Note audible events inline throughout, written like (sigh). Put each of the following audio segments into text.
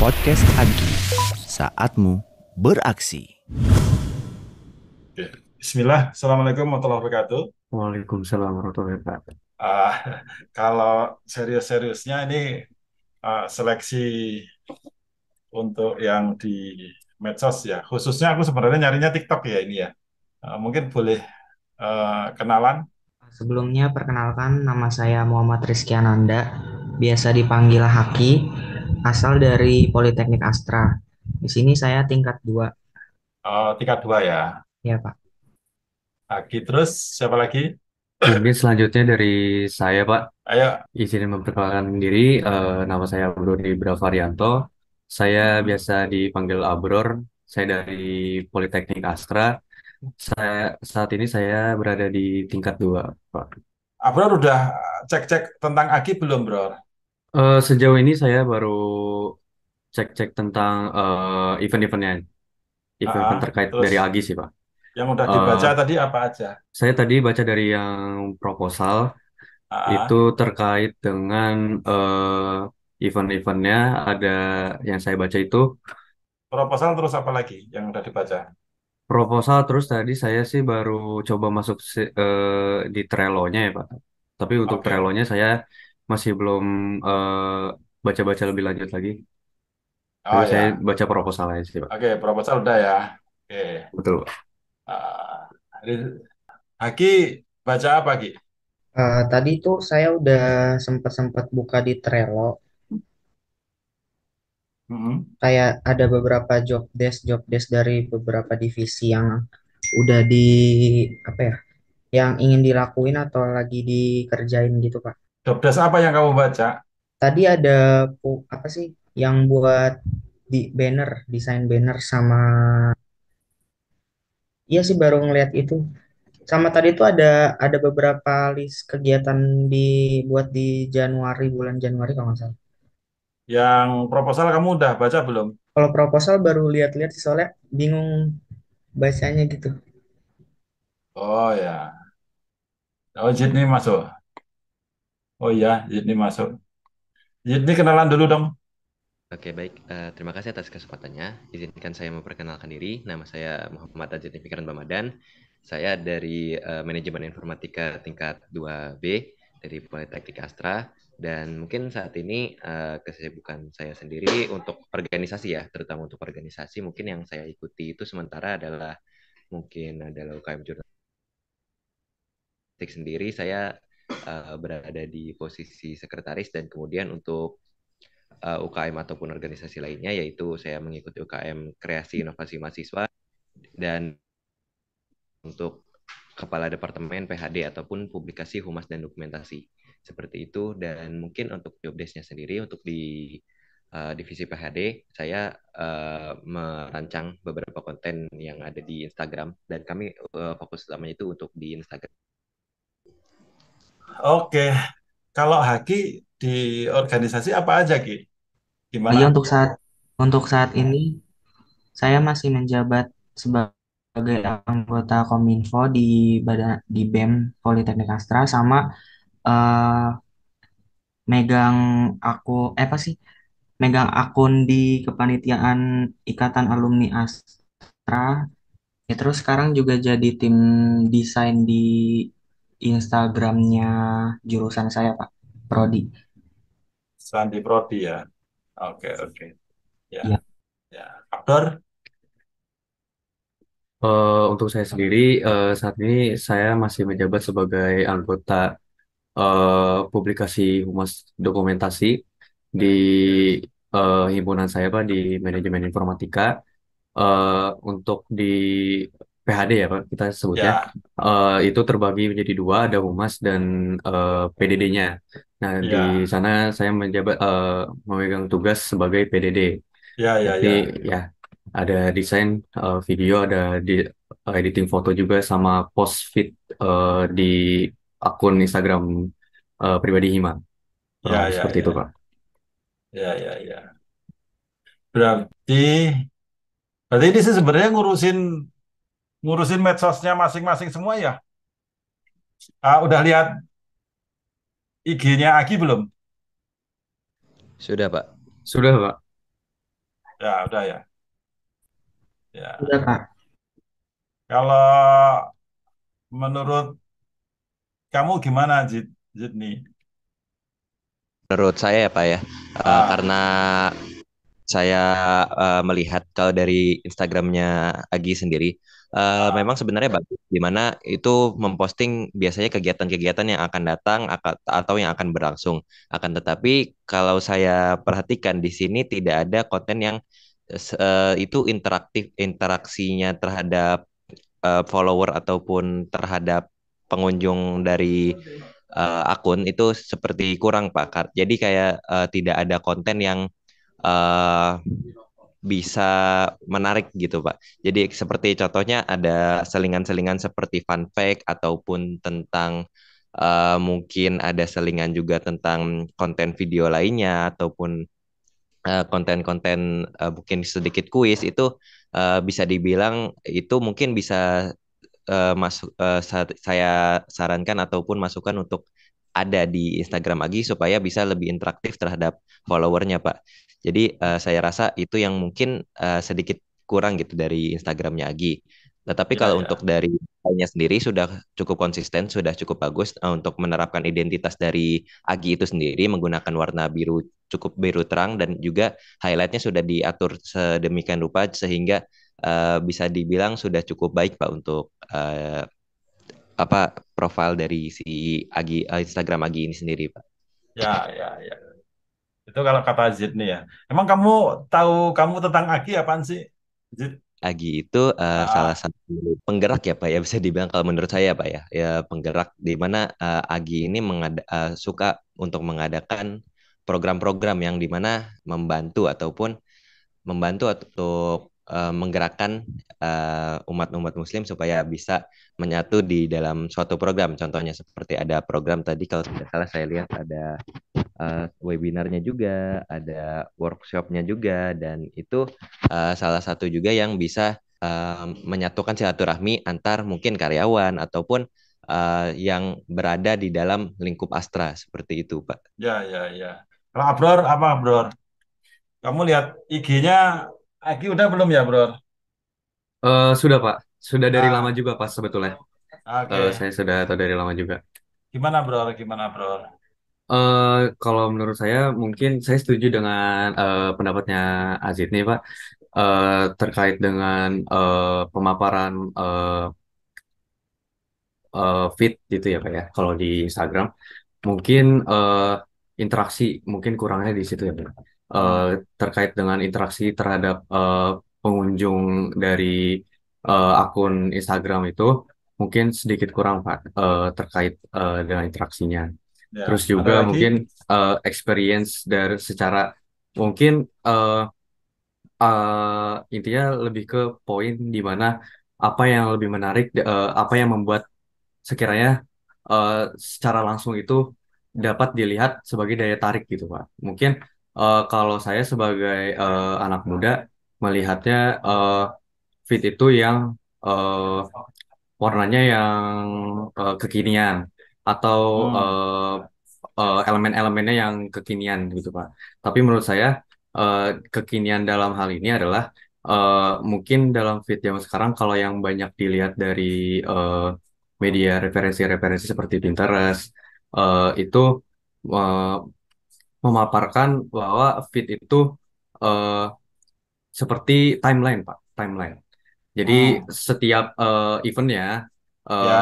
Podcast Agi, saatmu beraksi. Bismillah, Assalamualaikum warahmatullahi wabarakatuh. Waalaikumsalam warahmatullahi wabarakatuh. Uh, (laughs) kalau serius-seriusnya ini uh, seleksi untuk yang di medsos ya, khususnya aku sebenarnya nyarinya TikTok ya ini ya. Uh, mungkin boleh uh, kenalan. Sebelumnya perkenalkan nama saya Muhammad Rizky Ananda, biasa dipanggil Haki asal dari Politeknik Astra. Di sini saya tingkat dua. Oh, tingkat dua ya? Iya, Pak. Aki, terus siapa lagi? Mungkin selanjutnya dari saya, Pak. Ayo. Izin memperkenalkan diri, uh, nama saya Brody Bravarianto. Saya biasa dipanggil Abror. Saya dari Politeknik Astra. Saya saat ini saya berada di tingkat dua, Pak. Abror udah cek-cek tentang Aki belum, Bro? Uh, sejauh ini saya baru cek-cek tentang uh, event-eventnya, event-event ah, terkait terus dari Agi sih, Pak. yang udah dibaca eh, tadi apa aja? saya tadi baca dari yang proposal ah. itu terkait dengan uh, event-eventnya ada yang saya baca itu proposal terus apa lagi yang udah dibaca? proposal terus tadi saya sih baru coba masuk uh, di trello ya Pak. Tapi untuk Oke, trello saya masih belum baca eh, baca-baca lebih lanjut lagi. Oh ya. saya iya. baca proposal aja sih, Pak. oke proposal udah ya. Oke, Betul, Pak. Ah, Aki, baca apa Ki? Uh, eh, tadi itu saya udah sempat-sempat buka di Trello, mm hmm kayak ada beberapa job desk, job desk dari beberapa divisi yang udah di apa ya, yang ingin dilakuin atau lagi dikerjain gitu, Pak. 12 apa yang kamu baca? Tadi ada apa sih yang buat di banner, desain banner sama Iya sih baru ngeliat itu. Sama tadi itu ada ada beberapa list kegiatan dibuat di Januari bulan Januari kalau nggak salah. Yang proposal kamu udah baca belum? Kalau proposal baru lihat-lihat sih soalnya bingung bacanya gitu. Oh ya. Oh, jadi nih masuk. Oh iya, Yidni masuk. Yidni kenalan dulu dong. Oke, baik. uh, terima kasih atas kesempatannya. Izinkan saya memperkenalkan diri. Nama saya Muhammad Ajit Fikran Bamadan. Saya dari uh, Manajemen Informatika tingkat 2B dari Politeknik Astra. Dan mungkin saat ini uh, kesibukan saya sendiri untuk organisasi ya, terutama untuk organisasi mungkin yang saya ikuti itu sementara adalah mungkin adalah UKM Jurnal sendiri. Saya uh, berada di posisi sekretaris dan kemudian untuk uh, eh, UKM ataupun organisasi lainnya yaitu saya mengikuti UKM Kreasi Inovasi Mahasiswa dan untuk kepala departemen PHD ataupun publikasi humas dan dokumentasi seperti itu dan mungkin untuk jobdesknya sendiri untuk di uh, divisi PHD saya uh, merancang beberapa konten yang ada di Instagram dan kami uh, fokus utamanya itu untuk di Instagram Oke, kalau Haki di organisasi apa aja Ki? Gimana? Iya, untuk saat untuk saat ini saya masih menjabat sebagai anggota Kominfo di badan di BEM Politeknik Astra sama uh, megang aku eh, apa sih? Megang akun di kepanitiaan Ikatan Alumni Astra. Ya, terus sekarang juga jadi tim desain di Instagramnya jurusan saya Pak Prodi. Sandi Prodi ya. Oke oke. Ya. Ya. ya. Abdur. Uh, eh, untuk saya sendiri uh, saat ini saya masih menjabat sebagai anggota uh, publikasi humas dokumentasi di uh, himpunan saya Pak di manajemen informatika. Uh, untuk di PHD ya Pak kita sebutnya ya. Uh, itu terbagi menjadi dua ada humas dan uh, eh, PDD-nya. Nah ya. di sana saya menjabat uh, memegang tugas sebagai PDD. Ya ya Jadi, ya. ya ada desain uh, video ada di editing foto juga sama post feed uh, di akun Instagram uh, pribadi Hima. Uh, ya, seperti ya. itu Pak. Ya ya ya. Berarti berarti ini sih sebenarnya ngurusin ngurusin medsosnya masing-masing semua ya? Uh, udah lihat IG-nya Agi belum? Sudah, Pak. Sudah, Pak. Ya, udah ya. Ya. Sudah, Pak. Kalau menurut kamu gimana, Jid nih Menurut saya ya, Pak ya. Eh, ah. karena saya uh, melihat kalau dari Instagramnya Agi sendiri, uh, memang sebenarnya bagus di mana itu memposting biasanya kegiatan-kegiatan yang akan datang atau yang akan berlangsung. Akan tetapi kalau saya perhatikan di sini tidak ada konten yang uh, itu interaktif interaksinya terhadap uh, follower ataupun terhadap pengunjung dari uh, akun itu seperti kurang Pak. Jadi kayak uh, tidak ada konten yang uh, bisa menarik gitu Pak. Jadi seperti contohnya ada selingan-selingan seperti fun fact ataupun tentang uh, mungkin ada selingan juga tentang konten video lainnya ataupun eh, konten-konten uh, mungkin sedikit kuis itu uh, bisa dibilang itu mungkin bisa uh, masuk uh, saya sarankan ataupun masukkan untuk ada di Instagram lagi supaya bisa lebih interaktif terhadap followernya Pak. Jadi uh, saya rasa itu yang mungkin uh, sedikit kurang gitu dari Instagramnya Agi. Tetapi ya, kalau ya. untuk dari hanya sendiri sudah cukup konsisten, sudah cukup bagus uh, untuk menerapkan identitas dari Agi itu sendiri menggunakan warna biru cukup biru terang dan juga highlightnya sudah diatur sedemikian rupa sehingga uh, bisa dibilang sudah cukup baik pak untuk uh, apa profil dari si Agi uh, Instagram Agi ini sendiri pak. Ya ya ya. Itu kalau kata Zid nih ya. Emang kamu tahu kamu tentang Agi apaan sih? Zid? Agi itu uh, ah. salah satu penggerak ya Pak ya bisa dibilang kalau menurut saya Pak ya ya penggerak di mana uh, Agi ini mengada uh, suka untuk mengadakan program-program yang di mana membantu ataupun membantu untuk uh, menggerakkan umat-umat uh, Muslim supaya bisa menyatu di dalam suatu program. Contohnya seperti ada program tadi kalau tidak salah saya lihat ada uh, webinarnya juga, ada workshopnya juga, dan itu uh, salah satu juga yang bisa uh, menyatukan silaturahmi antar mungkin karyawan ataupun uh, yang berada di dalam lingkup Astra seperti itu, Pak. Ya, ya, ya. Kalau Abror apa, Abror? Kamu lihat IG-nya Aki udah belum ya, Bro? Uh, sudah, Pak. Sudah dari ah. lama juga, Pak, sebetulnya. Oke. Okay. Uh, saya sudah atau dari lama juga. Gimana, Bro? Gimana, Bro? Uh, kalau menurut saya mungkin saya setuju dengan uh, pendapatnya Azid nih Pak uh, terkait dengan uh, pemaparan uh, uh, feed gitu ya Pak ya kalau di Instagram mungkin uh, interaksi mungkin kurangnya di situ ya Pak. Uh, terkait dengan interaksi terhadap uh, pengunjung dari uh, akun Instagram itu mungkin sedikit kurang Pak uh, terkait uh, dengan interaksinya. Ya, Terus juga mungkin uh, experience dari secara mungkin uh, uh, intinya lebih ke poin di mana apa yang lebih menarik, uh, apa yang membuat sekiranya uh, secara langsung itu dapat dilihat sebagai daya tarik gitu pak. Mungkin uh, kalau saya sebagai uh, anak muda melihatnya uh, fit itu yang uh, warnanya yang uh, kekinian atau hmm. uh, uh, elemen-elemennya yang kekinian gitu Pak. Tapi menurut saya uh, kekinian dalam hal ini adalah uh, mungkin dalam fit yang sekarang kalau yang banyak dilihat dari uh, media referensi-referensi seperti Pinterest uh, itu uh, memaparkan bahwa fit itu uh, seperti timeline Pak, timeline. Jadi hmm. setiap uh, eventnya Eh, ya.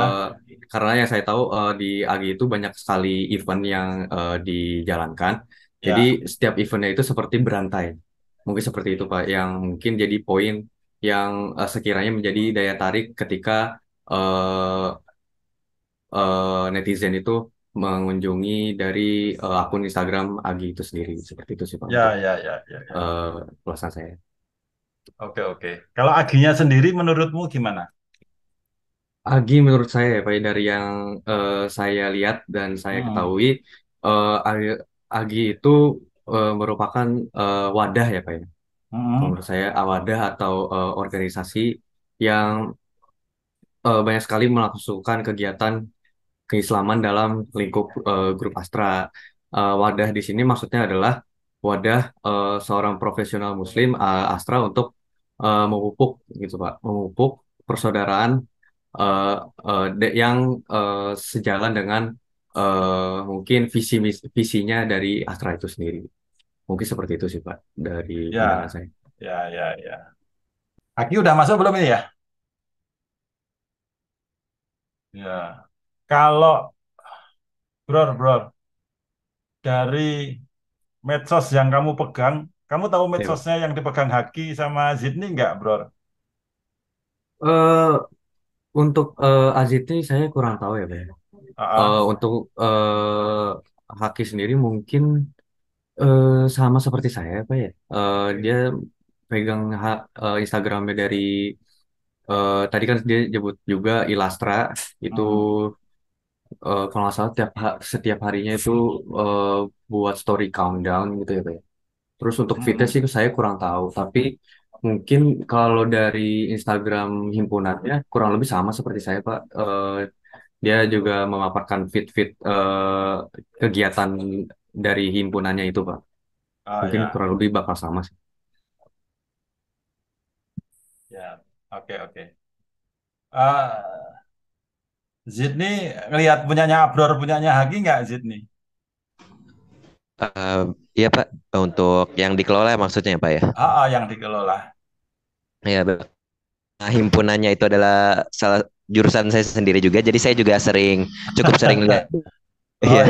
Karena yang saya tahu uh, di AG itu banyak sekali event yang uh, dijalankan. Ya. Jadi setiap eventnya itu seperti berantai. Mungkin seperti itu Pak, yang mungkin jadi poin yang uh, sekiranya menjadi daya tarik ketika uh, uh, netizen itu mengunjungi dari uh, akun Instagram Agi itu sendiri seperti itu sih Pak. Ya ya ya ya. ya. Uh, saya. Oke oke. Kalau Aginya sendiri menurutmu gimana? Agi menurut saya ya Pak ya, dari yang uh, saya lihat dan saya hmm. ketahui uh, Agi itu uh, merupakan uh, wadah ya Pak ya. Hmm. Menurut saya wadah atau uh, organisasi yang uh, banyak sekali melakukan kegiatan keislaman dalam lingkup uh, grup Astra. uh, wadah di sini maksudnya adalah wadah uh, seorang profesional Muslim uh, Astra untuk uh, memupuk gitu Pak, memupuk persaudaraan uh, uh, yang uh, sejalan dengan uh, mungkin visi visinya dari Astra itu sendiri. Mungkin seperti itu sih Pak dari ya. saya. Ya, ya, ya. Aki udah masuk belum ini ya? Ya. Kalau bro bro Dari medsos yang kamu pegang, kamu tahu medsosnya yang dipegang Haki sama Zidni nggak, bro Eh, uh untuk uh, saya kurang tahu ya, Bang. uh, untuk uh, Haki sendiri mungkin uh, sama seperti saya, Pak ya. Uh, dia pegang uh, Instagramnya dari uh, tadi kan dia nyebut juga Ilastra itu -huh. uh, kalau salah tiap setiap harinya itu uh, buat story countdown gitu ya, Pak ya. Terus untuk fitnya -huh. sih saya kurang tahu, tapi Mungkin kalau dari Instagram himpunannya kurang lebih sama seperti saya, Pak. Uh, dia juga memaparkan fit-fit uh, eh, kegiatan dari himpunannya itu, Pak. Uh, Mungkin ya, kurang lebih bakal sama sih. ya, oke oke. Uh, Zidni ngelihat punyanya abdur punyanya Hagi nggak Zidni? Uh, Iya Pak, untuk yang dikelola maksudnya apa ya, Pak ya? Ah, ah yang dikelola. Iya Pak. Nah, himpunannya itu adalah salah jurusan saya sendiri juga, jadi saya juga sering cukup sering (laughs) lihat. Oh, iya.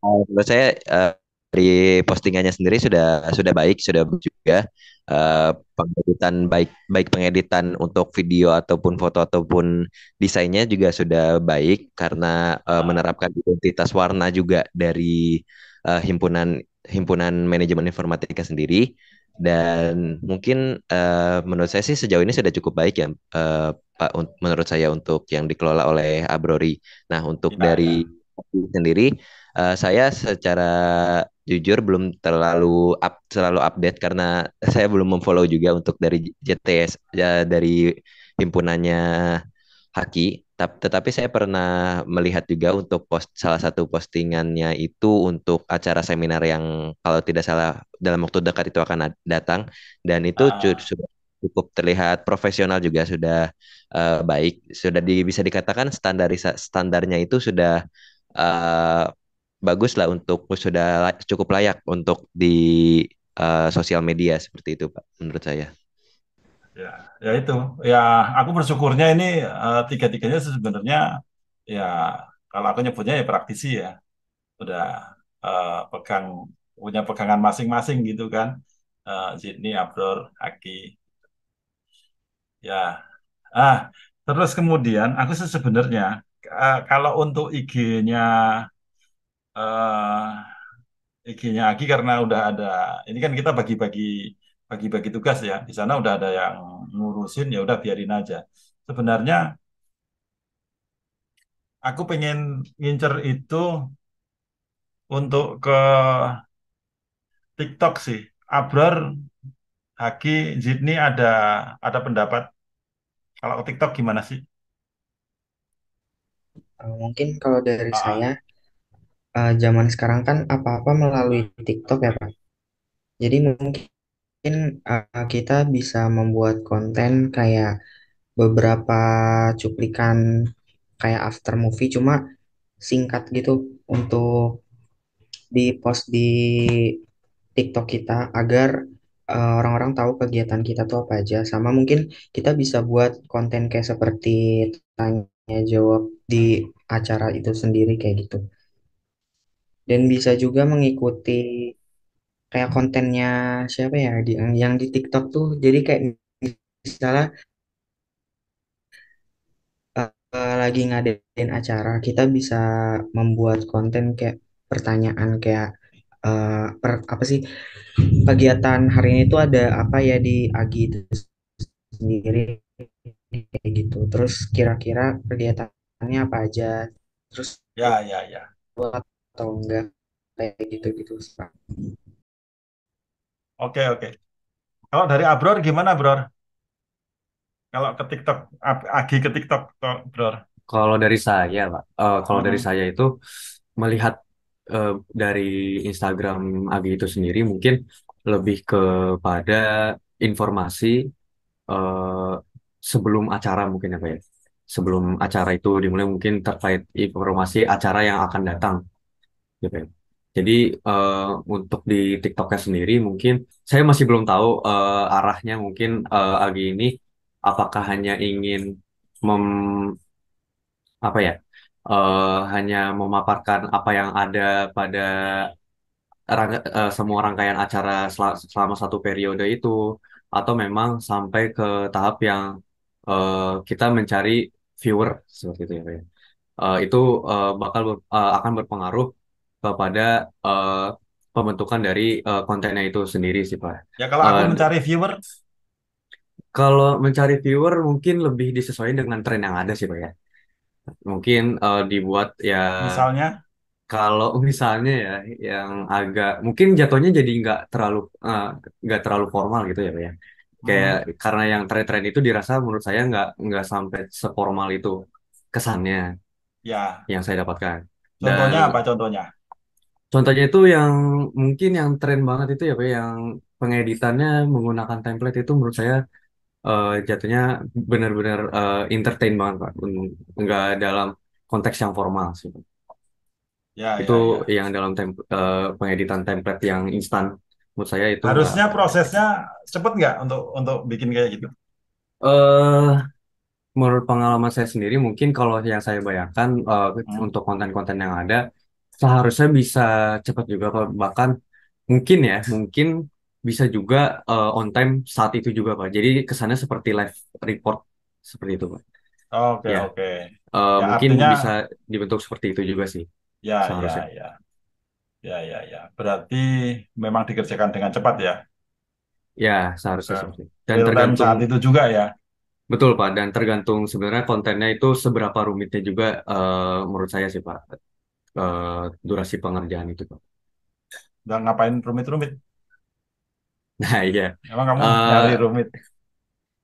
oh, ya. menurut saya uh, dari postingannya sendiri sudah sudah baik, sudah juga uh, pengeditan baik baik pengeditan untuk video ataupun foto ataupun desainnya juga sudah baik karena uh, menerapkan identitas warna juga dari uh, himpunan himpunan manajemen informatika sendiri dan mungkin uh, menurut saya sih sejauh ini sudah cukup baik ya uh, menurut saya untuk yang dikelola oleh Abrori. Nah, untuk Dimana? dari iya. sendiri uh, saya secara jujur belum terlalu up selalu update karena (laughs) saya belum memfollow juga untuk dari JTS ya, dari himpunannya Haki tetapi saya pernah melihat juga untuk post salah satu postingannya itu untuk acara seminar yang kalau tidak salah dalam waktu dekat itu akan datang dan itu uh. cukup, terlihat profesional juga sudah uh, baik sudah di, bisa dikatakan standar standarnya itu sudah uh, eh, bagus lah untuk sudah cukup layak untuk di uh, sosial media seperti itu pak menurut saya ya ya itu ya aku bersyukurnya ini uh, tiga-tiganya sebenarnya ya kalau aku nyebutnya ya praktisi ya udah uh, pegang punya pegangan masing-masing gitu kan eh, Sydney Abdur Aki ya ah terus kemudian aku sebenarnya uh, kalau untuk IG-nya eh, IG-nya Aki karena udah ada ini kan kita bagi-bagi bagi-bagi tugas ya di sana udah ada yang ngurusin ya udah biarin aja sebenarnya aku pengen ngincer itu untuk ke TikTok sih Abrar Haki Zidni ada ada pendapat kalau ke TikTok gimana sih eh, mungkin kalau dari ah. saya eh, zaman sekarang kan apa-apa melalui TikTok ya Pak jadi mungkin Mungkin uh, kita bisa membuat konten kayak beberapa cuplikan kayak after movie cuma singkat gitu untuk di post di TikTok kita agar orang eh, orang-orang tahu kegiatan kita tuh apa aja. Sama mungkin kita bisa buat konten kayak seperti tanya jawab di acara itu sendiri kayak gitu. Dan bisa juga mengikuti kayak kontennya siapa ya di, yang di TikTok tuh jadi kayak misalnya uh, lagi ngadain acara kita bisa membuat konten kayak pertanyaan kayak uh, per, apa sih kegiatan hari ini tuh ada apa ya di Agi itu sendiri kayak gitu terus kira-kira kegiatannya apa aja terus ya ya ya atau enggak kayak gitu-gitu Oke, oke. Kalau dari Abror gimana, Bror? Kalau ke TikTok, Agi ke TikTok, to- Bror. Kalau dari saya, Pak, Uh, kalau dari hmm. saya itu melihat uh, dari Instagram Agi itu sendiri mungkin lebih kepada informasi uh, sebelum acara mungkin ya Pak ya. Sebelum acara itu dimulai mungkin terkait informasi acara yang akan datang gitu ya. Jadi uh, untuk di TikToknya sendiri mungkin saya masih belum tahu uh, arahnya mungkin uh, eh, Agi ini apakah hanya ingin mem apa ya uh, hanya memaparkan apa yang ada pada rangka, uh, semua rangkaian acara sel selama satu periode itu atau memang sampai ke tahap yang uh, kita mencari viewer seperti itu ya. Uh, itu uh, bakal ber, uh, akan berpengaruh kepada eh, uh, eh, pembentukan dari uh, kontennya itu sendiri sih Pak. Ya kalau aku uh, mencari viewer kalau mencari viewer mungkin lebih disesuaikan dengan tren yang ada sih Pak ya. Mungkin uh, dibuat ya misalnya kalau (laughs) misalnya ya yang agak mungkin jatuhnya jadi nggak terlalu nggak uh, terlalu formal gitu ya Pak ya. Kayak hmm. karena yang tren-tren itu dirasa menurut saya nggak nggak sampai seformal itu kesannya. Ya. Yang saya dapatkan. Contohnya Dan, apa contohnya? Contohnya itu yang mungkin yang tren banget itu ya, Pak, yang pengeditannya menggunakan template itu menurut saya uh, jatuhnya benar-benar uh, entertain banget, Pak. Enggak dalam konteks yang formal sih. Ya, ya, Itu ya, ya. yang dalam tem uh, pengeditan template yang instan. Menurut saya itu enggak. Harusnya prosesnya cepat nggak untuk untuk bikin kayak gitu? eh menurut pengalaman saya sendiri, mungkin kalau yang saya bayangkan uh, Hmm. untuk konten-konten yang ada seharusnya bisa cepat juga Pak. Bahkan mungkin ya, mungkin bisa juga uh, on time saat itu juga Pak. Jadi kesannya seperti live report seperti itu Pak. Oke, ya. oke. Uh, ya, mungkin artinya, bisa dibentuk seperti itu juga sih. Ya, ya seharusnya. ya, ya. Ya, ya, ya. Berarti memang dikerjakan dengan cepat ya. Ya, seharusnya uh, Dan tergantung saat itu juga ya. Betul Pak, dan tergantung sebenarnya kontennya itu seberapa rumitnya juga uh, menurut saya sih Pak uh, durasi pengerjaan itu Pak. Udah ngapain rumit-rumit? Nah iya. Emang kamu uh, rumit?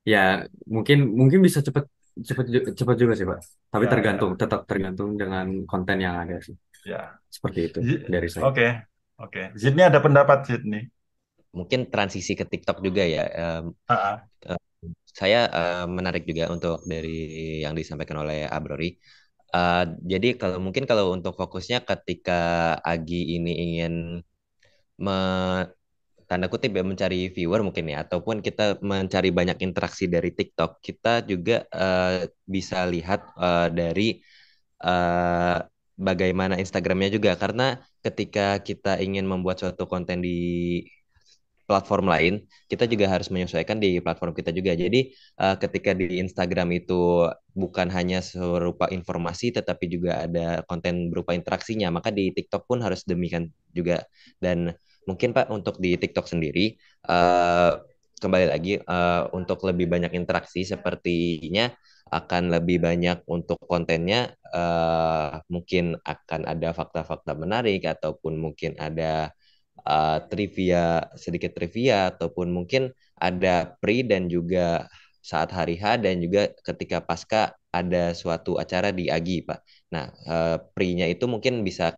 Ya mungkin mungkin bisa cepat cepat cepat juga sih Pak. Tapi ya, tergantung ya. tetap tergantung dengan konten yang ada sih. Ya. Seperti itu Z dari saya. Oke. Okay. Oke. Okay. Zidni ada pendapat Zidni? Mungkin transisi ke TikTok juga ya. Um, -uh. Uh, saya uh, menarik juga untuk dari yang disampaikan oleh Abrori. Uh, jadi kalau mungkin kalau untuk fokusnya ketika Agi ini ingin me, tanda kutip ya mencari viewer mungkin ya ataupun kita mencari banyak interaksi dari TikTok kita juga uh, bisa lihat uh, dari uh, bagaimana Instagramnya juga karena ketika kita ingin membuat suatu konten di platform lain, kita juga harus menyesuaikan di platform kita juga. Jadi uh, ketika di Instagram itu bukan hanya serupa informasi, tetapi juga ada konten berupa interaksinya. Maka di TikTok pun harus demikian juga. Dan mungkin Pak untuk di TikTok sendiri uh, kembali lagi uh, untuk lebih banyak interaksi sepertinya akan lebih banyak untuk kontennya uh, mungkin akan ada fakta-fakta menarik ataupun mungkin ada uh, trivia sedikit trivia ataupun mungkin ada pre dan juga saat hari H dan juga ketika pasca ada suatu acara di Agi Pak. Nah uh, pre-nya itu mungkin bisa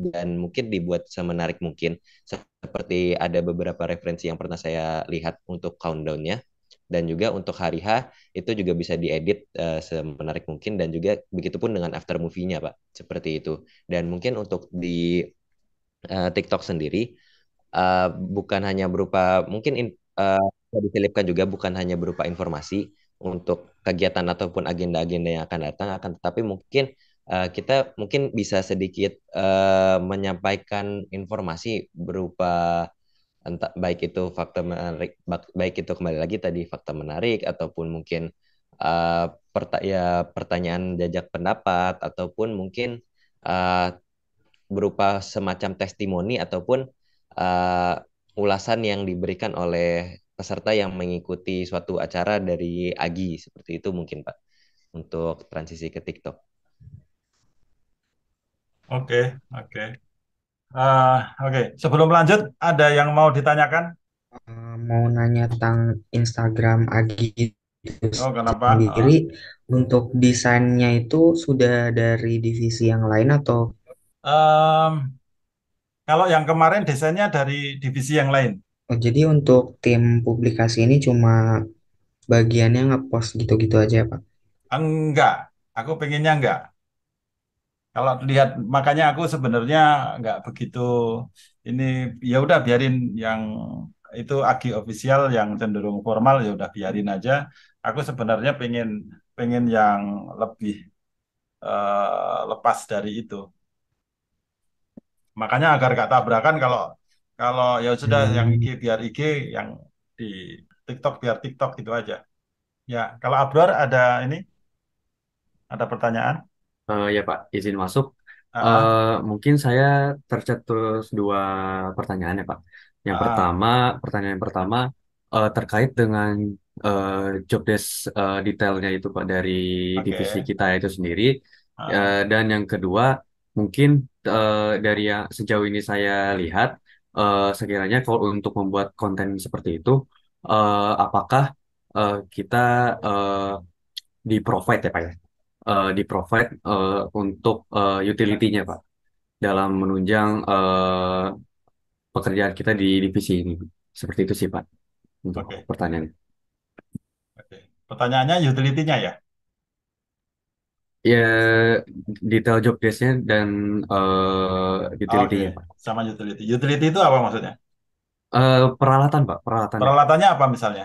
dan mungkin dibuat semenarik mungkin seperti ada beberapa referensi yang pernah saya lihat untuk countdownnya dan juga untuk hari H itu juga bisa diedit uh, semenarik mungkin dan juga begitu pun dengan after movie-nya Pak seperti itu dan mungkin untuk di uh, TikTok sendiri uh, bukan hanya berupa mungkin in, uh, diselipkan juga bukan hanya berupa informasi untuk kegiatan ataupun agenda-agenda yang akan datang akan tetapi mungkin uh, kita mungkin bisa sedikit uh, menyampaikan informasi berupa entah baik itu fakta menarik baik itu kembali lagi tadi fakta menarik ataupun mungkin uh, perta ya, pertanyaan jajak pendapat ataupun mungkin uh, berupa semacam testimoni ataupun uh, ulasan yang diberikan oleh peserta yang mengikuti suatu acara dari Agi seperti itu mungkin Pak untuk transisi ke TikTok. Oke, okay, oke. Okay. Uh, eh, oke, okay. sebelum lanjut ada yang mau ditanyakan? Uh, mau nanya tentang Instagram Agi oh, kenapa? sendiri uh. untuk desainnya itu sudah dari divisi yang lain atau Um, kalau yang kemarin desainnya dari divisi yang lain. Oh, jadi untuk tim publikasi ini cuma bagiannya ngepost gitu-gitu aja, ya, Pak? Enggak, aku pengennya enggak. Kalau lihat makanya aku sebenarnya enggak begitu ini ya udah biarin yang itu agi official yang cenderung formal ya udah biarin aja. Aku sebenarnya pengen pengen yang lebih uh, lepas dari itu makanya agar gak tabrakan kalau kalau ya sudah hmm. yang IG biar IG yang di TikTok biar TikTok gitu aja ya kalau Abrar ada ini ada pertanyaan uh, ya Pak izin masuk uh, ah. -huh. Eh, uh, mungkin saya tercetus dua pertanyaan ya Pak yang uh. Ah. -huh. pertama pertanyaan yang pertama uh, terkait dengan uh, job desk uh, detailnya itu Pak dari okay. divisi kita itu sendiri uh. Ah. -huh. Uh, dan yang kedua mungkin uh, dari yang sejauh ini saya lihat, uh, sekiranya kalau untuk membuat konten seperti itu, uh, apakah uh, kita uh, di provide ya Pak ya? Uh, di provide uh, untuk uh, utility-nya Pak dalam menunjang uh, pekerjaan kita di divisi ini. Seperti itu sih Pak untuk okay. pertanyaan. Okay. Pertanyaannya utility-nya ya? Ya, detail job desk-nya dan uh, utility-nya, sama utility. Utility itu apa maksudnya? Uh, peralatan, Pak, peralatan. Peralatannya apa misalnya?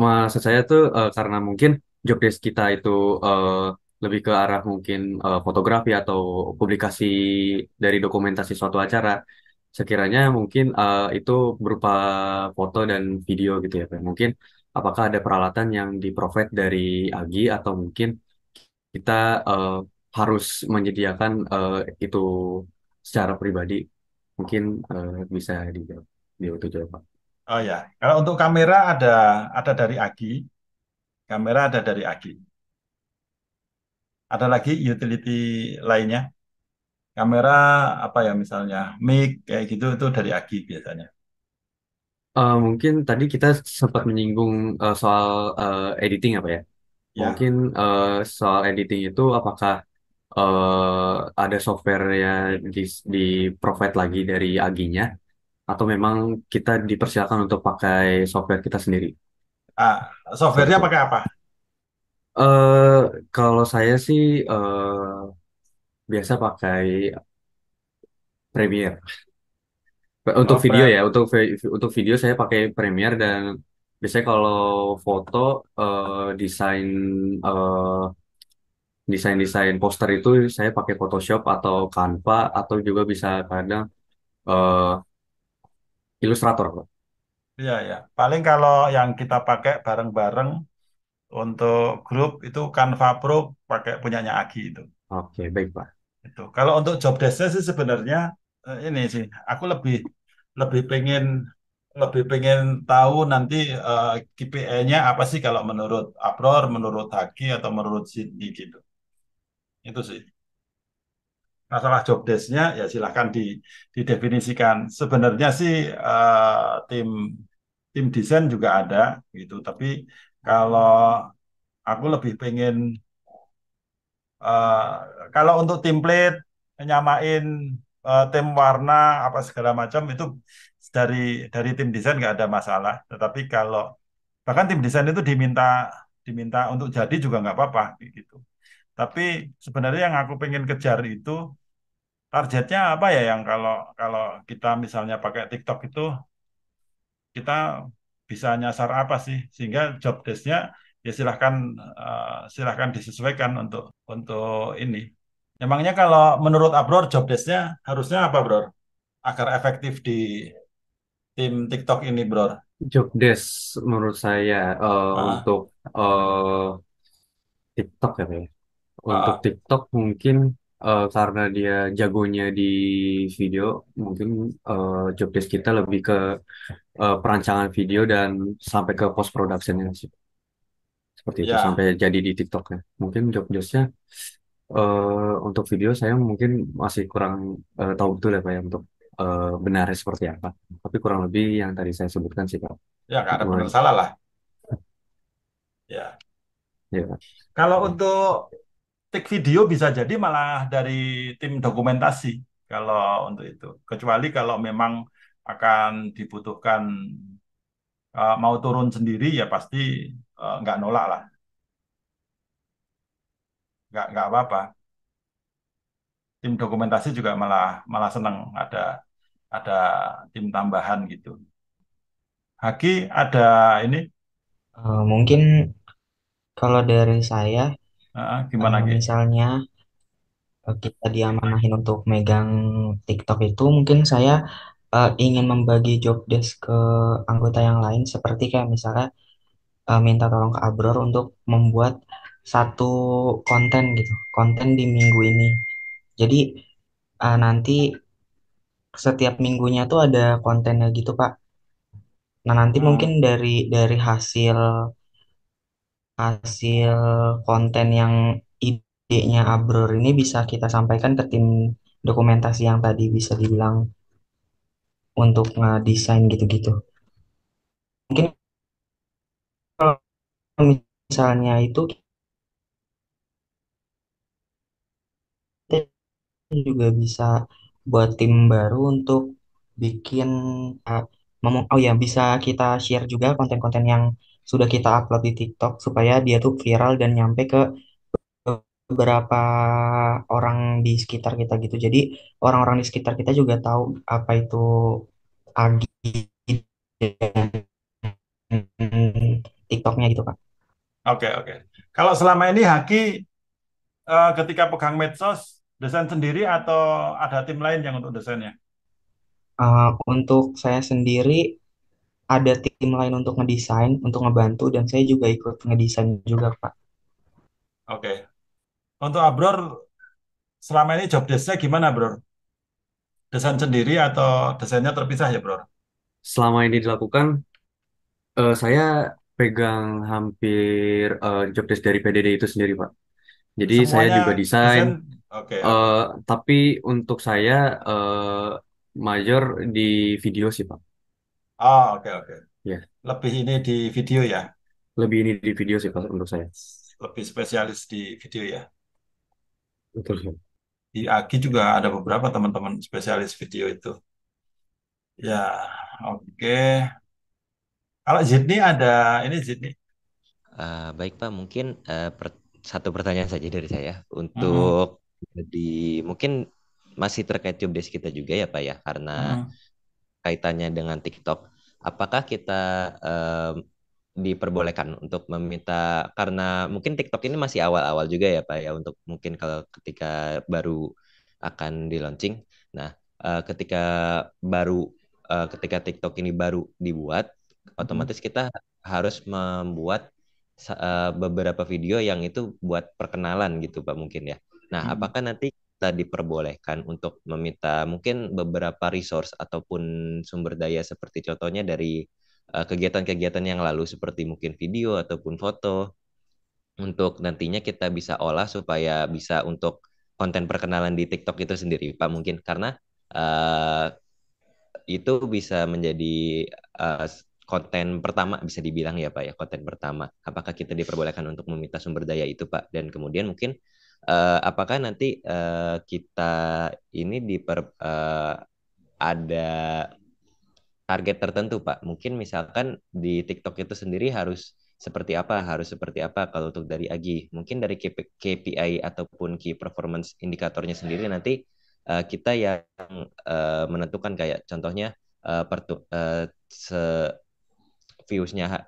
Maksud saya tuh uh, karena mungkin job desk kita itu uh, lebih ke arah mungkin uh, fotografi atau publikasi dari dokumentasi suatu acara. Sekiranya mungkin uh, itu berupa foto dan video gitu ya, Pak. Mungkin apakah ada peralatan yang di-provide dari AGI atau mungkin kita uh, harus menyediakan uh, itu secara pribadi mungkin uh, bisa di jawab Oh ya, kalau untuk kamera ada ada dari Aki kamera ada dari Aki Ada lagi utility lainnya, kamera apa ya misalnya, mic kayak gitu itu dari Aki biasanya. Uh, mungkin tadi kita sempat menyinggung uh, soal uh, editing apa ya? Ya. Mungkin uh, soal editing itu apakah uh, ada ya di, di provide lagi dari aginya atau memang kita dipersilakan untuk pakai software kita sendiri? Ah, softwarenya so, gitu. pakai apa? Eh, kalau saya sih uh, biasa pakai Premiere. Untuk Oh, video ya, untuk untuk video saya pakai Premiere dan biasanya kalau foto eh, desain eh, desain desain poster itu saya pakai Photoshop atau Canva atau juga bisa kadang eh, Illustrator Pak. Iya, ya. Paling kalau yang kita pakai bareng-bareng untuk grup itu Canva Pro pakai punyanya Agi itu. Oke, baik Pak. Itu. Kalau untuk job desk sih sebenarnya eh, ini sih, aku lebih lebih pengen lebih pengen tahu nanti uh, eh, KPI-nya apa sih kalau menurut APROR, menurut Haki atau menurut Sydney gitu. Itu sih. Masalah job desk-nya ya silahkan didefinisikan. Sebenarnya sih uh, tim tim desain juga ada gitu, tapi kalau aku lebih pengen uh, kalau untuk template nyamain uh, tim warna apa segala macam itu dari dari tim desain nggak ada masalah. Tetapi kalau bahkan tim desain itu diminta diminta untuk jadi juga nggak apa-apa gitu. Tapi sebenarnya yang aku pengen kejar itu targetnya apa ya yang kalau kalau kita misalnya pakai TikTok itu kita bisa nyasar apa sih sehingga job desk ya silahkan uh, silahkan disesuaikan untuk untuk ini. Emangnya kalau menurut Abror job desk harusnya apa, bro Agar efektif di tim TikTok ini, Bro? Job menurut saya uh, ah. untuk uh, TikTok ya, Pak. Ya? Untuk ah. TikTok mungkin uh, karena dia jagonya di video, mungkin uh, job kita lebih ke uh, perancangan video dan sampai ke post productionnya sih. Seperti itu ya. sampai jadi di TikTok ya. Mungkin job desknya uh, untuk video saya mungkin masih kurang uh, tahu betul ya Pak ya untuk eh, benarnya seperti apa. Tapi kurang lebih yang tadi saya sebutkan sih pak. Ya, nggak ada Mulai. benar salah lah. (laughs) Ya. Ya. Kalau untuk take video bisa jadi malah dari tim dokumentasi kalau untuk itu. Kecuali kalau memang akan dibutuhkan eh, mau turun sendiri ya pasti uh, nggak nolak lah. Nggak nggak apa-apa. Tim dokumentasi juga malah malah senang ada ada tim tambahan gitu. Haki ada ini Uh, mungkin kalau dari saya, uh, gimana uh, misalnya eh, kita diamanahin untuk megang TikTok itu, mungkin saya uh, ingin membagi job desk ke anggota yang lain, seperti kayak misalnya uh, minta tolong ke Abror untuk membuat satu konten gitu, konten di minggu ini. Jadi uh, nanti setiap minggunya tuh ada kontennya gitu Pak. Nah nanti hmm. mungkin dari dari hasil hasil konten yang idenya Abror ini bisa kita sampaikan ke tim dokumentasi yang tadi bisa dibilang untuk ngedesain gitu-gitu. Mungkin kalau misalnya itu kita juga bisa buat tim baru untuk bikin uh, oh ya bisa kita share juga konten-konten yang sudah kita upload di TikTok supaya dia tuh viral dan nyampe ke beberapa orang di sekitar kita gitu. Jadi orang-orang di sekitar kita juga tahu apa itu agi TikToknya gitu kan? Oke okay, oke. Okay. Kalau selama ini Haki uh, ketika pegang medsos Desain sendiri atau ada tim lain yang untuk desainnya? Uh, untuk saya sendiri ada tim lain untuk ngedesain, untuk ngebantu, dan saya juga ikut ngedesain juga, Pak. Oke. Untuk Abror, selama ini job desknya gimana, Bro? Desain sendiri atau desainnya terpisah ya, Bro? Selama ini dilakukan, uh, saya pegang hampir uh, job desk dari PDD itu sendiri, Pak. Jadi Semuanya saya juga desain, desain Oke. Okay, Uh, eh, tapi untuk saya uh, major di video sih Pak. Ah, oke oke. Ya, Lebih ini di video ya. lebih ini di video sih Pak untuk saya. Lebih spesialis di video ya. Betul sih. Di Aki juga ada beberapa teman-teman spesialis video itu. Ya, oke. Kalau Zidni ada ini Zidni. Uh, baik Pak, mungkin uh, per- satu pertanyaan saja dari saya mm untuk di mungkin masih terkait desk kita juga ya Pak ya karena hmm. kaitannya dengan TikTok. Apakah kita um, diperbolehkan untuk meminta karena mungkin TikTok ini masih awal-awal juga ya Pak ya untuk mungkin kalau ketika baru akan di launching. Nah, uh, ketika baru uh, ketika TikTok ini baru dibuat, hmm. otomatis kita harus membuat uh, beberapa video yang itu buat perkenalan gitu Pak mungkin ya. Nah, hmm. apakah nanti kita diperbolehkan untuk meminta mungkin beberapa resource ataupun sumber daya seperti contohnya dari eh, kegiatan-kegiatan uh, yang lalu seperti mungkin video ataupun foto untuk nantinya kita bisa olah supaya bisa untuk konten perkenalan di TikTok itu sendiri Pak mungkin karena uh, itu bisa menjadi uh, konten pertama bisa dibilang ya Pak ya konten pertama apakah kita diperbolehkan untuk meminta sumber daya itu Pak dan kemudian mungkin uh, apakah nanti uh, kita ini di per, uh, ada target tertentu Pak? Mungkin misalkan di TikTok itu sendiri harus seperti apa, harus seperti apa kalau untuk dari Agi. Mungkin dari KPI ataupun key performance indikatornya sendiri nanti uh, kita yang uh, menentukan kayak contohnya uh, uh, se viewsnya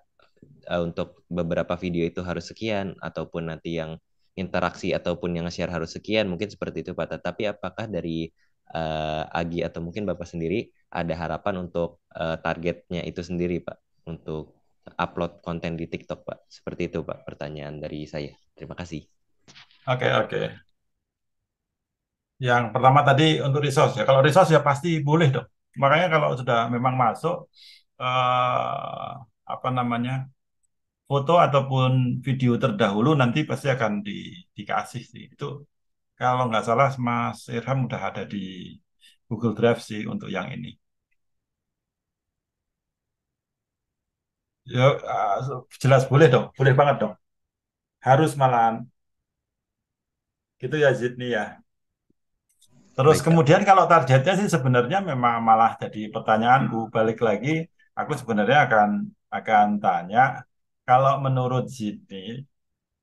uh, untuk beberapa video itu harus sekian ataupun nanti yang interaksi ataupun yang share harus sekian mungkin seperti itu Pak. Tetapi apakah dari uh, Agi atau mungkin Bapak sendiri ada harapan untuk uh, targetnya itu sendiri Pak untuk upload konten di TikTok Pak? Seperti itu Pak pertanyaan dari saya. Terima kasih. Oke okay, oke. Okay. Yang pertama tadi untuk resource ya. Kalau resource ya pasti boleh dong. Makanya kalau sudah memang masuk uh, apa namanya foto ataupun video terdahulu nanti pasti akan di, dikasih sih. Itu kalau nggak salah Mas Irham udah ada di Google Drive sih untuk yang ini. Ya, ah, jelas boleh dong, boleh banget dong. Harus malam. Gitu ya Zidni ya. Terus Baik, kemudian kalau targetnya sih sebenarnya memang malah jadi pertanyaanku balik lagi, aku sebenarnya akan akan tanya kalau menurut Ziti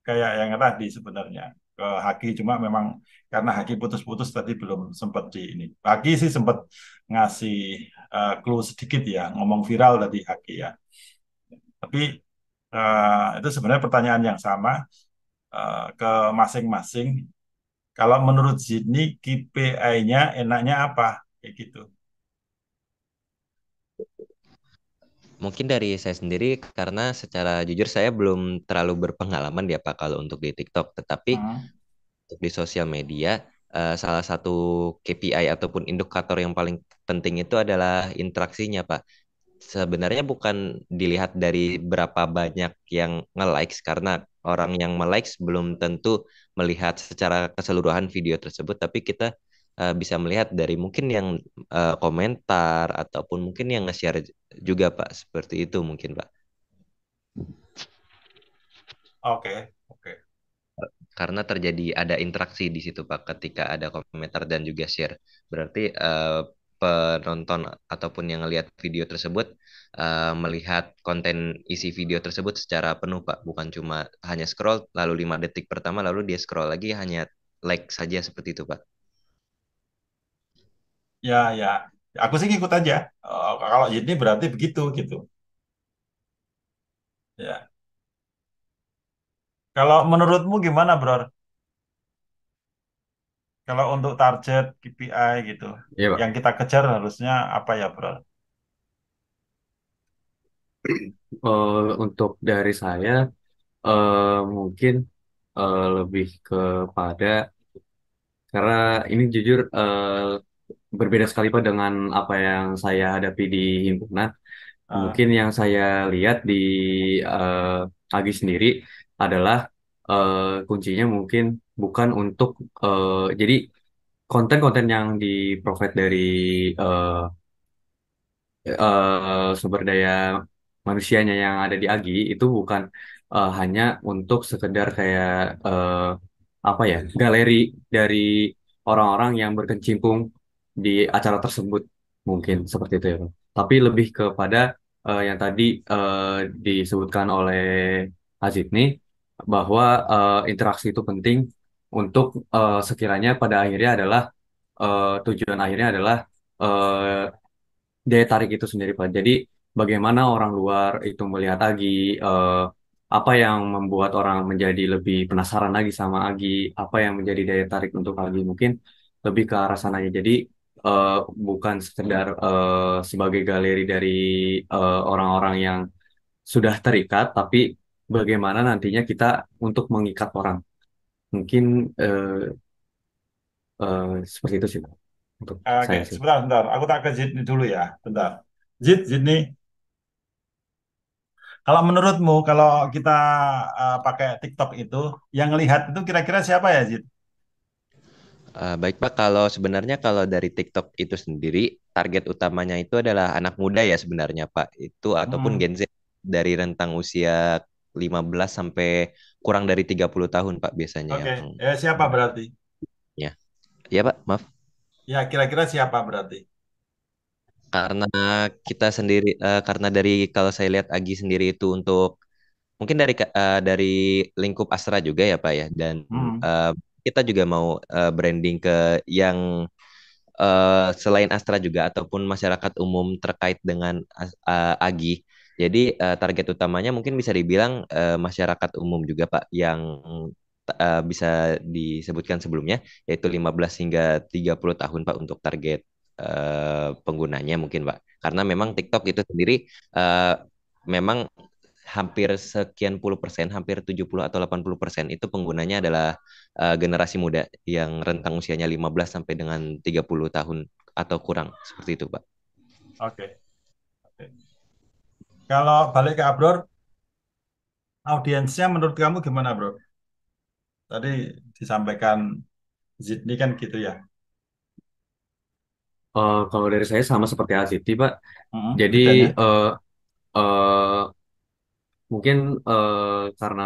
kayak yang tadi sebenarnya ke Haki cuma memang karena Haki putus-putus tadi belum sempat di ini. Haki sih sempat ngasih uh, clue sedikit ya ngomong viral tadi Haki ya. Tapi uh, itu sebenarnya pertanyaan yang sama uh, ke masing-masing. Kalau menurut Zidni KPI-nya enaknya apa kayak gitu. mungkin dari saya sendiri karena secara jujur saya belum terlalu berpengalaman ya Pak kalau untuk di TikTok, tetapi untuk di sosial media uh, salah satu KPI ataupun indikator yang paling penting itu adalah interaksinya Pak. Sebenarnya bukan dilihat dari berapa banyak yang nge-likes karena orang yang nge-likes belum tentu melihat secara keseluruhan video tersebut, tapi kita uh, bisa melihat dari mungkin yang uh, komentar ataupun mungkin yang nge-share juga Pak seperti itu mungkin Pak. Oke, okay, oke. Okay. Karena terjadi ada interaksi di situ Pak ketika ada komentar dan juga share. Berarti uh, penonton ataupun yang melihat video tersebut uh, melihat konten isi video tersebut secara penuh Pak, bukan cuma hanya scroll lalu lima detik pertama lalu dia scroll lagi hanya like saja seperti itu Pak ya ya aku sih ngikut aja Uh, kalau ini berarti begitu gitu ya kalau menurutmu gimana bro kalau untuk target KPI gitu Iya, yang kita kejar harusnya apa ya bro Uh, eh, untuk dari saya uh, mungkin uh, lebih kepada karena ini jujur berbeda sekali Pak dengan apa yang saya hadapi di himpunan. Ah. Mungkin yang saya lihat di uh, Agi sendiri adalah uh, kuncinya mungkin bukan untuk uh, jadi konten-konten yang di profit dari uh, uh, sumber daya manusianya yang ada di Agi itu bukan uh, hanya untuk sekedar kayak uh, apa ya galeri dari orang-orang yang berkecimpung di acara tersebut mungkin seperti itu ya bang. Tapi lebih kepada uh, yang tadi uh, disebutkan oleh Aziz nih bahwa uh, interaksi itu penting untuk uh, sekiranya pada akhirnya adalah uh, tujuan akhirnya adalah uh, daya tarik itu sendiri pak. Jadi bagaimana orang luar itu melihat Agi, uh, apa yang membuat orang menjadi lebih penasaran lagi sama Agi, apa yang menjadi daya tarik untuk Agi mungkin lebih ke arah sananya. Jadi uh, bukan sekedar uh, sebagai galeri dari orang eh, orang-orang yang sudah terikat, tapi bagaimana nantinya kita untuk mengikat orang. Mungkin uh, uh, seperti itu sih untuk Oke, saya sih. sebentar, sebentar. Aku tak ke Zidni dulu ya, bentar. Jid, Zidni, kalau menurutmu kalau kita uh, pakai TikTok itu, yang lihat itu kira-kira siapa ya, Zid? Eh, baik Pak, kalau sebenarnya kalau dari TikTok itu sendiri target utamanya itu adalah anak muda ya sebenarnya Pak. Itu ataupun hmm. Gen Z dari rentang usia 15 sampai kurang dari 30 tahun Pak biasanya. Oke. Okay. Eh, siapa hmm. berarti? Ya. Ya Pak, maaf. Ya, kira-kira siapa berarti? Karena kita sendiri uh, karena dari kalau saya lihat Agi sendiri itu untuk mungkin dari uh, dari lingkup Astra juga ya Pak ya dan hmm. uh, kita juga mau uh, branding ke yang uh, selain Astra juga ataupun masyarakat umum terkait dengan uh, Agi. Jadi uh, target utamanya mungkin bisa dibilang uh, masyarakat umum juga Pak yang uh, bisa disebutkan sebelumnya yaitu 15 hingga 30 tahun Pak untuk target uh, penggunanya mungkin Pak. Karena memang TikTok itu sendiri uh, memang hampir sekian puluh persen, hampir 70 atau 80 persen itu penggunanya adalah uh, generasi muda yang rentang usianya 15 sampai dengan 30 tahun atau kurang. Seperti itu, Pak. Oke. Okay. Kalau balik ke Abror, audiensnya menurut kamu gimana, Bro? Tadi disampaikan Zidni kan gitu ya. Uh, kalau dari saya sama seperti Aziti, Pak. Mm -hmm. Jadi uh, uh, mungkin uh, karena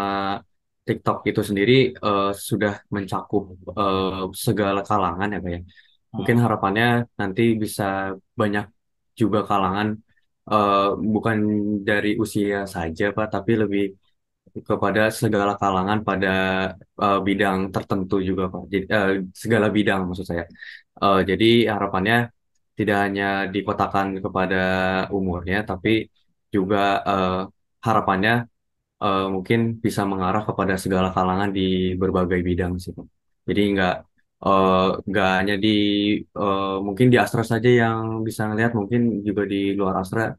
TikTok itu sendiri uh, sudah mencakup uh, segala kalangan ya Pak ya. Mungkin hmm. harapannya nanti bisa banyak juga kalangan uh, bukan dari usia saja Pak, tapi lebih kepada segala kalangan pada uh, bidang tertentu juga Pak. Jadi, uh, segala bidang maksud saya. uh, jadi harapannya tidak hanya dikotakan kepada umurnya, tapi juga uh, harapannya uh, mungkin bisa mengarah kepada segala kalangan di berbagai bidang sih Jadi nggak uh, hanya di uh, mungkin di Astra saja yang bisa ngelihat, mungkin juga di luar Astra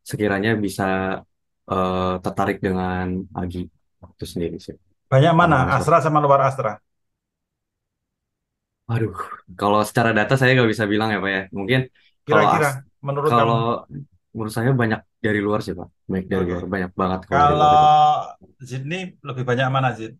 sekiranya bisa uh, tertarik dengan Agi itu sendiri sih. Banyak mana Astra, Astra sama luar Astra? Aduh, kalau secara data saya nggak bisa bilang ya Pak ya. Mungkin kira-kira menurut kalau menurut saya banyak dari luar sih Pak. Banyak dari luar, banyak banget kalau dari luar Zid ini lebih banyak mana Zid?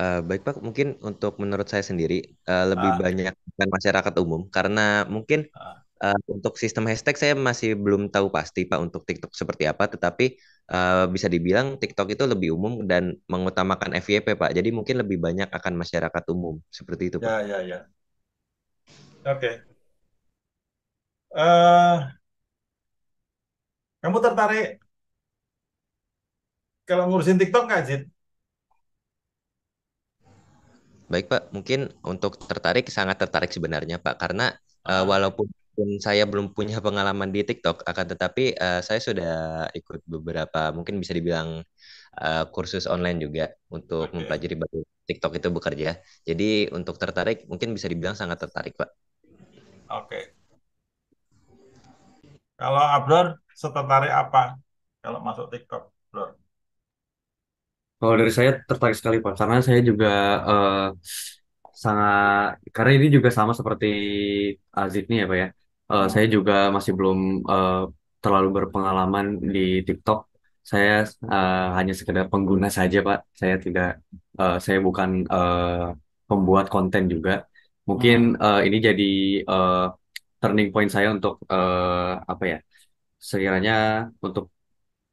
Uh, baik Pak, mungkin untuk menurut saya sendiri eh, lebih ah. banyak dan masyarakat umum karena mungkin ah, uh, untuk sistem hashtag saya masih belum tahu pasti Pak untuk TikTok seperti apa, tetapi uh, bisa dibilang TikTok itu lebih umum dan mengutamakan FYP Pak. Jadi mungkin lebih banyak akan masyarakat umum seperti itu Pak. ya ya ya. Oke. Eh, kamu tertarik kalau ngurusin TikTok nggak, Jit? Baik Pak, mungkin untuk tertarik sangat tertarik sebenarnya Pak, karena uh, walaupun saya belum punya pengalaman di TikTok, akan tetapi uh, saya sudah ikut beberapa mungkin bisa dibilang uh, kursus online juga untuk okay. mempelajari bagaimana TikTok itu bekerja. Jadi untuk tertarik mungkin bisa dibilang sangat tertarik Pak. Oke. Okay. Kalau Abdur setertarik apa kalau masuk TikTok, Abdur? Kalau dari saya tertarik sekali Pak, karena saya juga uh, sangat karena ini juga sama seperti Aziz nih ya Pak ya. Uh, saya hmm. juga masih belum uh, terlalu berpengalaman di TikTok. Saya uh, hanya sekedar pengguna saja Pak. Saya tidak, uh, saya bukan uh, pembuat konten juga. Mungkin uh, ini jadi uh, turning point saya untuk uh, apa ya sekiranya untuk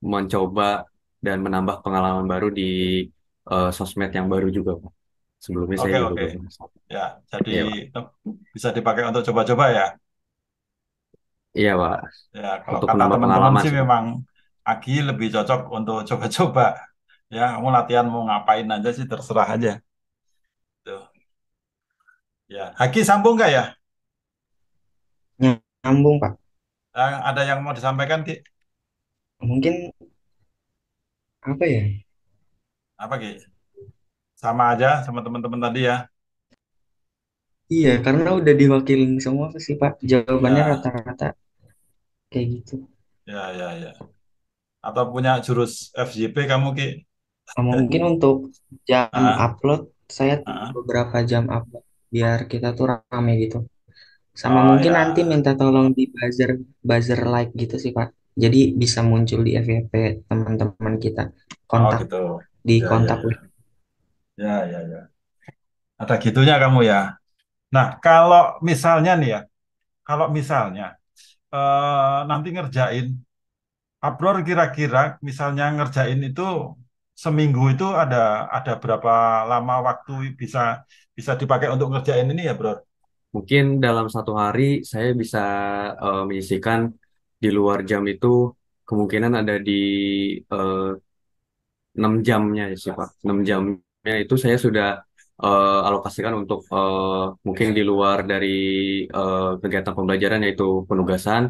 mencoba dan menambah pengalaman baru di uh, sosmed yang baru juga Pak. Sebelumnya Oke, saya oke. Ya, jadi ya, bisa dipakai untuk coba-coba ya. Iya Pak. Ya, kalau Untuk kata teman-teman sih memang Aki lebih cocok untuk coba-coba. Ya, mau latihan mau ngapain aja sih terserah aja. Tuh. Ya, Aki sambung nggak ya? Nyambung, Pak. Eh, ada yang mau disampaikan, Ki? Mungkin apa ya? Apa, Ki? Sama aja sama teman-teman tadi ya. Iya, karena udah diwakilin semua sih, Pak. Jawabannya Ya, rata-rata kayak gitu. ya, ya, ya. Atau punya jurus FJP kamu, Ki? Nah, mungkin untuk jam Ah, upload, saya ah. beberapa jam upload biar kita tuh rame gitu sama Oh mungkin ya. nanti minta tolong di buzzer buzzer like gitu sih Pak jadi bisa muncul di FYP teman-teman kita Oh gitu. di Ya, ya kontak ya. Ya ya ya. Ada gitunya kamu ya. Nah, kalau misalnya nih ya, kalau misalnya uh, nanti ngerjain Abror kira-kira misalnya ngerjain itu seminggu itu ada ada berapa lama waktu bisa bisa dipakai untuk ngerjain ini ya, Bro? Mungkin dalam satu hari saya bisa uh, eh, menyisikan di luar jam itu kemungkinan ada di eh, enam 6 jamnya ya sih Pak. enam jamnya itu saya sudah uh, alokasikan untuk uh, mungkin di luar dari uh, kegiatan pembelajaran yaitu penugasan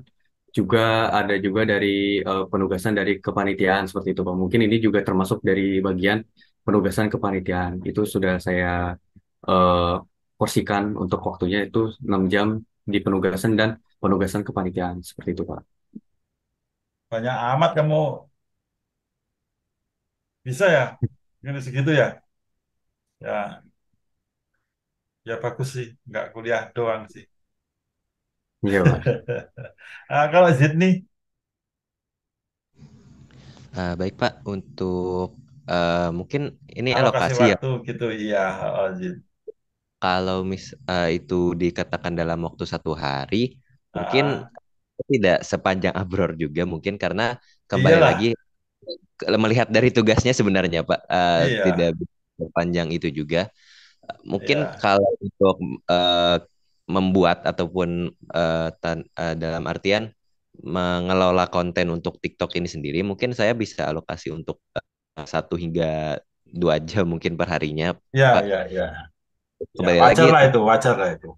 juga ada juga dari uh, penugasan dari kepanitiaan seperti itu Pak. Mungkin ini juga termasuk dari bagian penugasan kepanitiaan. Itu sudah saya uh, porsikan untuk waktunya itu 6 jam di penugasan dan penugasan kepanitiaan seperti itu Pak. Banyak amat kamu bisa ya ini segitu ya ya ya bagus sih nggak kuliah doang sih iya Pak. nah, (laughs) kalau Zidni uh, ah, baik Pak untuk uh, mungkin ini alokasi, alokasi ya? waktu ya. gitu iya oh, Zid kalau mis uh, itu dikatakan dalam waktu satu hari uh. mungkin tidak sepanjang abror juga mungkin karena kembali Iyalah. lagi melihat dari tugasnya sebenarnya Pak uh, tidak sepanjang itu juga mungkin yeah. kalau untuk uh, membuat ataupun uh, tan uh, dalam artian mengelola konten untuk TikTok ini sendiri mungkin saya bisa alokasi untuk satu hingga dua jam mungkin perharinya ya yeah, ya yeah, ya Ya, kembali ya, wajar lagi lah itu wajar lah itu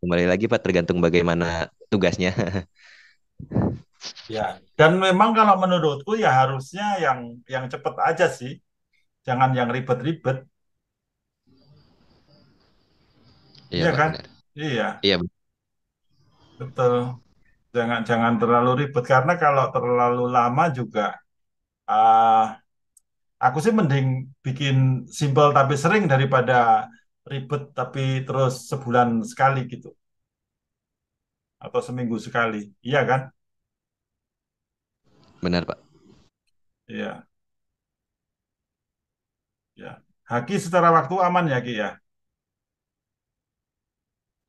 kembali lagi pak tergantung bagaimana tugasnya (laughs) ya dan memang kalau menurutku ya harusnya yang yang cepet aja sih jangan yang ribet-ribet iya, ya, kan benar. iya iya betul jangan jangan terlalu ribet karena kalau terlalu lama juga uh, aku sih mending bikin simple tapi sering daripada ribet tapi terus sebulan sekali gitu atau seminggu sekali iya kan benar pak iya ya Haki secara waktu aman ya Ki ya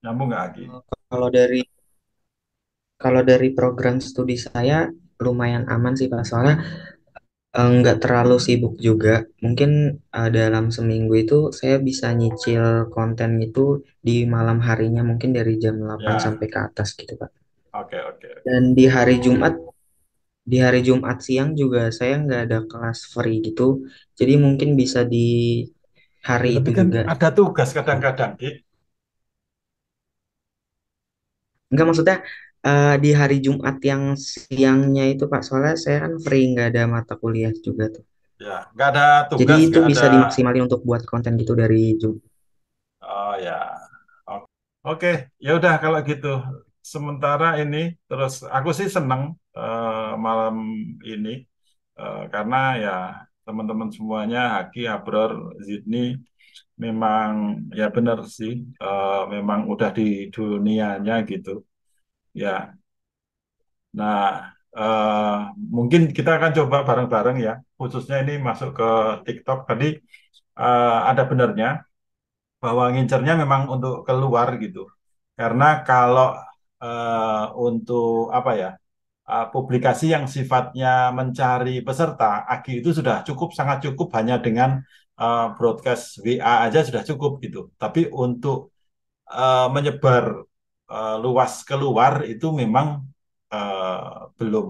nyambung nggak Haki kalau dari kalau dari program studi saya lumayan aman sih pak soalnya Eh, nggak terlalu sibuk juga. Mungkin uh, dalam seminggu itu saya bisa nyicil konten itu di malam harinya mungkin dari jam 8 Ya, sampai ke atas gitu, Pak. oke oke Okay. Dan di hari Jumat, di hari Jumat siang juga saya nggak ada kelas free gitu. Jadi mungkin bisa di hari Tapi itu kan juga. ada tugas kadang-kadang, Ki. Enggak maksudnya uh, di hari Jumat yang siangnya itu Pak soalnya saya kan free nggak ada mata kuliah juga tuh. Ya, nggak ada tugas. Jadi itu bisa ada... dimaksimalin untuk buat konten gitu dari Jumat. Oh ya, oke, okay. ya udah kalau gitu. Sementara ini terus aku sih seneng uh, malam ini uh, karena ya teman-teman semuanya Haki, Abror, Zidni memang ya benar sih uh, memang udah di dunianya gitu Ya. Nah, uh, mungkin kita akan coba bareng-bareng ya. Khususnya ini masuk ke TikTok tadi uh, ada benarnya bahwa ngincernya memang untuk keluar gitu. Karena kalau uh, untuk apa ya? Uh, publikasi yang sifatnya mencari peserta, Aki itu sudah cukup, sangat cukup hanya dengan uh, broadcast WA aja sudah cukup gitu. Tapi untuk uh, menyebar Eh, luas keluar itu memang uh, belum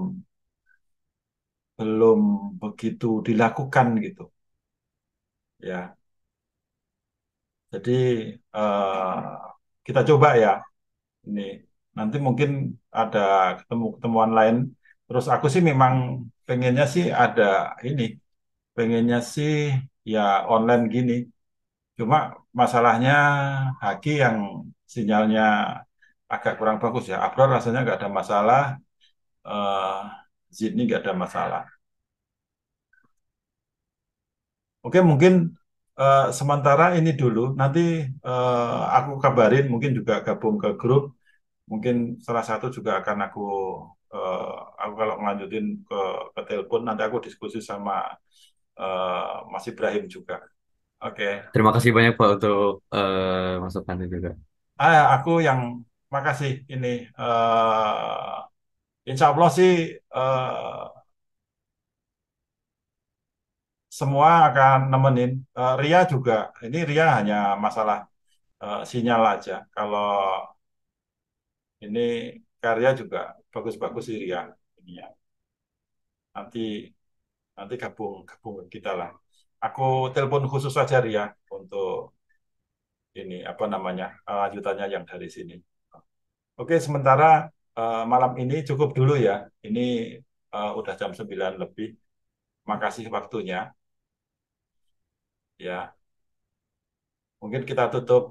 belum begitu dilakukan gitu ya jadi uh, kita coba ya ini nanti mungkin ada ketemu ketemuan lain terus aku sih memang pengennya sih ada ini pengennya sih ya online gini cuma masalahnya Haki yang sinyalnya agak kurang bagus ya. Abrar rasanya nggak ada masalah, uh, ini nggak ada masalah. Oke, mungkin uh, sementara ini dulu. Nanti uh, aku kabarin, mungkin juga gabung ke grup. Mungkin salah satu juga akan aku, uh, aku kalau ngelanjutin ke, ke telepon, nanti aku diskusi sama uh, Mas Ibrahim juga. Oke. Okay. Terima kasih banyak Pak untuk uh, masukannya juga. Ah, aku yang makasih ini uh, insya Allah sih uh, semua akan nemenin uh, Ria juga ini Ria hanya masalah uh, sinyal aja kalau ini karya juga bagus-bagus sih Ria ini ya nanti nanti gabung gabung kita lah aku telepon khusus saja Ria untuk ini apa namanya lanjutannya yang dari sini. Oke, sementara uh, malam ini cukup dulu ya. Ini uh, udah jam 9 lebih. Makasih waktunya. Ya. Mungkin kita tutup.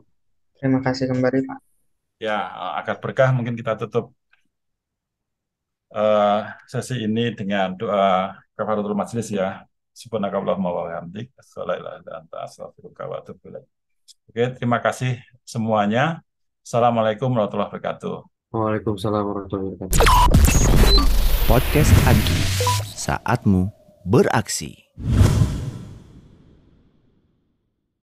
Terima kasih kembali, Pak. Ya, uh, agar berkah mungkin kita tutup uh, sesi ini dengan doa kafaratul majelis ya. Subhanakallahumma wa bihamdik, asyhadu an la Oke, terima kasih semuanya. Assalamualaikum warahmatullahi wabarakatuh. Waalaikumsalam warahmatullahi wabarakatuh. Podcast Agi, saatmu beraksi.